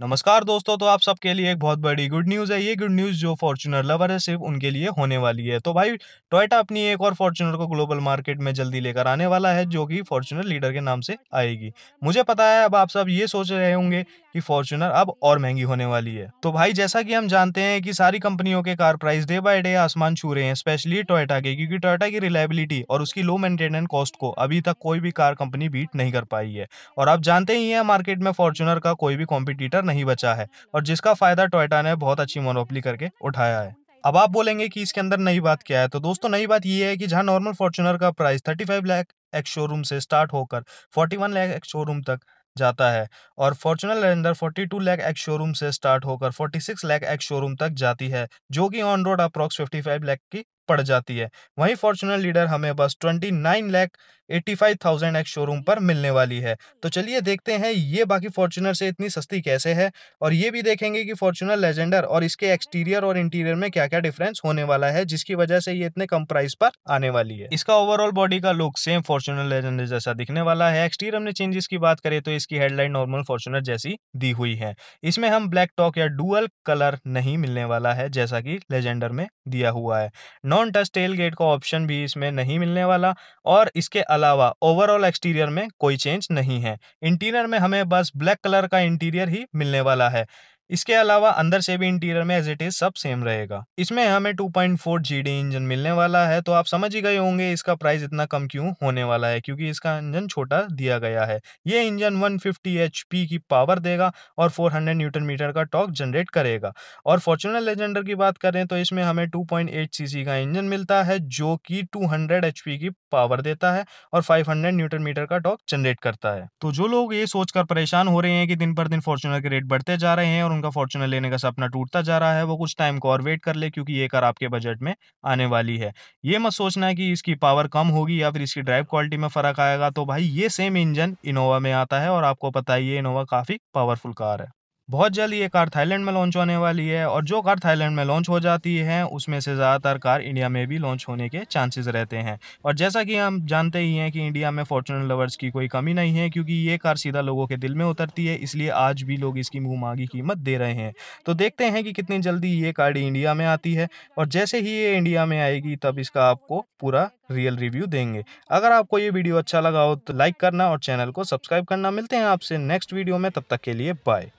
नमस्कार दोस्तों तो आप सबके लिए एक बहुत बड़ी गुड न्यूज़ है ये गुड न्यूज़ जो फॉर्चुनर लवर है सिर्फ उनके लिए होने वाली है तो भाई टोयोटा अपनी एक और फॉर्चुनर को ग्लोबल मार्केट में जल्दी लेकर आने वाला है जो कि फॉर्चुनर लीडर के नाम से आएगी मुझे पता है अब आप सब ये सोच रहे होंगे कि फॉर्चुनर अब और महंगी होने वाली है तो भाई जैसा कि हम जानते हैं कि सारी कंपनियों के car price day by day आसमान छू रहे हैं स्पेशली टोयोटा के क्योंकि टोयोटा की रिलायबिलिटी और उसकी लो मेंटेनेंस कॉस्ट को अभी तक कोई भी कार कंपनी बीट नहीं कर पाई है और आप जानते ही हैं मार्केट में फॉर्चुनर का कोई भी कॉम्पिटिटर नहीं बचा है और जिसका फायदा टोयोटा ने बहुत अच्छी मोनोपली करके उठाया है अब आप बोलेंगे कि इसके अंदर नई बात क्या है तो दोस्तों नई बात यह है कि जहां नॉर्मल फॉर्चुनर का प्राइस 35 लाख एक्स शोरूम से स्टार्ट होकर 41 लाख एक्स शोरूम तक जाता है और Fortuner Legender 42 lakh ex showroom से स्टार्ट होकर 46 लाख एक्स शोरूम तक जाती है जो कि ऑन रोड अप्रॉक्स 55 लाख की पड़ जाती है वहीं फॉर्चुनर लीडर हमें बस twenty nine lakh eighty five thousand ex showroom पर मिलने वाली है तो चलिए देखते हैं ये बाकी फॉर्चुनर से इतनी सस्ती कैसे है और ये भी देखेंगे कि फॉर्चुनर लेजेंडर और इसके एक्सटीरियर और इंटीरियर में क्या क्या डिफरेंस होने वाला है जिसकी वजह से ये इतने कम प्राइस पर आने वाली है इसका ओवरऑल बॉडी का लुक सेम फॉर्चुनर लेजेंडर जैसा दिखने वाला है एक्सटीरियर में चेंजेस की बात करें तो इसकी हेडलाइन नॉर्मल फॉर्चुनर जैसी दी हुई है इसमें हम ब्लैक टॉक या डुअल कलर नहीं मिलने वाला है जैसा की लेजेंडर में दिया हुआ है नॉन टच टेल गेट का ऑप्शन भी इसमें नहीं मिलने वाला और इसके अलावा ओवरऑल एक्सटीरियर में कोई चेंज नहीं है इंटीरियर में हमें बस ब्लैक कलर का इंटीरियर ही मिलने वाला है इसके अलावा अंदर से भी इंटीरियर में एज इट इज सब सेम रहेगा इसमें हमें 2.4 जीडी इंजन मिलने वाला है तो आप समझ ही गए होंगे इसका प्राइस इतना कम क्यों होने वाला है क्योंकि इसका इंजन छोटा दिया गया है ये इंजन 150 फिफ्टी की पावर देगा और 400 न्यूटन मीटर का टॉक जनरेट करेगा और फॉर्चुनर लेजेंडर की बात करें तो इसमें हमें 2.8 सीसी का इंजन मिलता है जो कि एच पी की पावर देता है और हंड्रेड न्यूटन मीटर का टॉक जनरेट करता है तो जो लोग ये सोचकर परेशान हो रहे हैं कि दिन पर दिन फॉर्चुनर के रेट बढ़ते जा रहे हैं और उनका फॉर्चुनर लेने का सपना टूटता जा रहा है वो कुछ टाइम को और वेट कर ले क्योंकि ये कार आपके बजट में आने वाली है ये मत सोचना है कि इसकी पावर कम होगी या फिर इसकी ड्राइव क्वालिटी में फ़र्क आएगा तो भाई ये सेम इंजन इनोवा में आता है और आपको पता ही है इनोवा काफ़ी पावरफुल कार है बहुत जल्द ये कार थाईलैंड में लॉन्च होने वाली है और जो कार थाईलैंड में लॉन्च हो जाती है उसमें से ज़्यादातर कार इंडिया में भी लॉन्च होने के चांसेस रहते हैं और जैसा कि हम जानते ही हैं कि इंडिया में फॉर्चुनर लवर्स की कोई कमी नहीं है क्योंकि ये कार सीधा लोगों के दिल में उतरती है इसलिए आज भी लोग इसकी मुँह मांगी कीमत दे रहे हैं तो देखते हैं कि कितनी जल्दी ये कार इंडिया में आती है और जैसे ही ये इंडिया में आएगी तब इसका आपको पूरा रियल रिव्यू देंगे अगर आपको ये वीडियो अच्छा लगा हो तो लाइक करना और चैनल को सब्सक्राइब करना मिलते हैं आपसे नेक्स्ट वीडियो में तब तक के लिए बाय